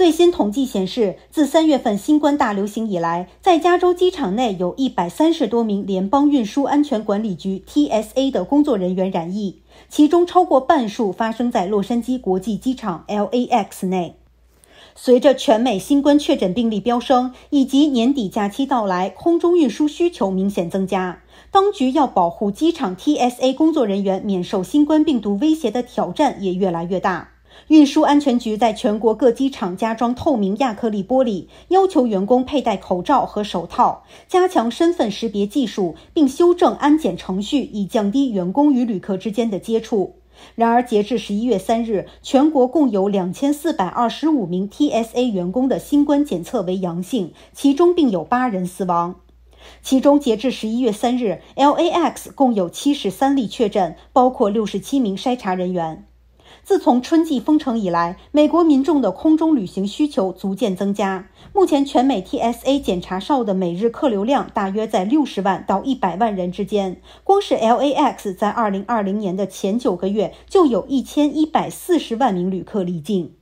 最新统计显示，自三月份新冠大流行以来，在加州机场内有一百三十多名联邦运输安全管理局 （TSA） 的工作人员染疫，其中超过半数发生在洛杉矶国际机场 （LAX） 内。随着全美新冠确诊病例飙升，以及年底假期到来，空中运输需求明显增加，当局要保护机场 TSA 工作人员免受新冠病毒威胁的挑战也越来越大。运输安全局在全国各机场加装透明亚克力玻璃，要求员工佩戴口罩和手套，加强身份识别技术，并修正安检程序，以降低员工与旅客之间的接触。然而，截至十一月三日，全国共有两千四百二十五名 TSA 员工的新冠检测为阳性，其中并有八人死亡。其中，截至十一月三日，LAX 共有七十三例确诊，包括六十七名筛查人员。自从春季封城以来，美国民众的空中旅行需求逐渐增加。目前，全美 TSA 检查哨的每日客流量大约在六十万到一百万人之间。光是 LAX 在二零二零年的前九个月，就有一千一百四十万名旅客离境。